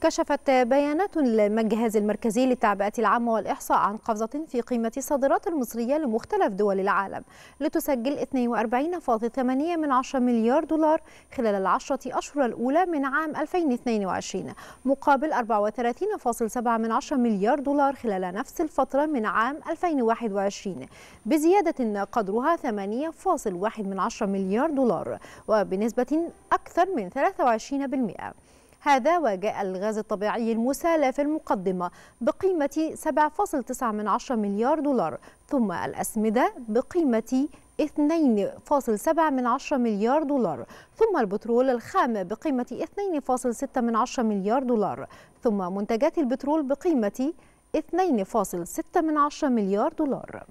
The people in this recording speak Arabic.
كشفت بيانات المجهز المركزي للتعبئة العامة والإحصاء عن قفزة في قيمة الصادرات المصرية لمختلف دول العالم لتسجل 42.8 من 10 مليار دولار خلال العشرة أشهر الأولى من عام 2022 مقابل 34.7 من 10 مليار دولار خلال نفس الفترة من عام 2021 بزيادة قدرها 8.1 من 10 مليار دولار وبنسبة أكثر من 23% هذا وجاء الغاز الطبيعي المسال في المقدمة بقيمة 7.9 من مليار دولار ثم الأسمدة بقيمة 2.7 من مليار دولار ثم البترول الخام بقيمة 2.6 من مليار دولار ثم منتجات البترول بقيمة 2.6 من مليار دولار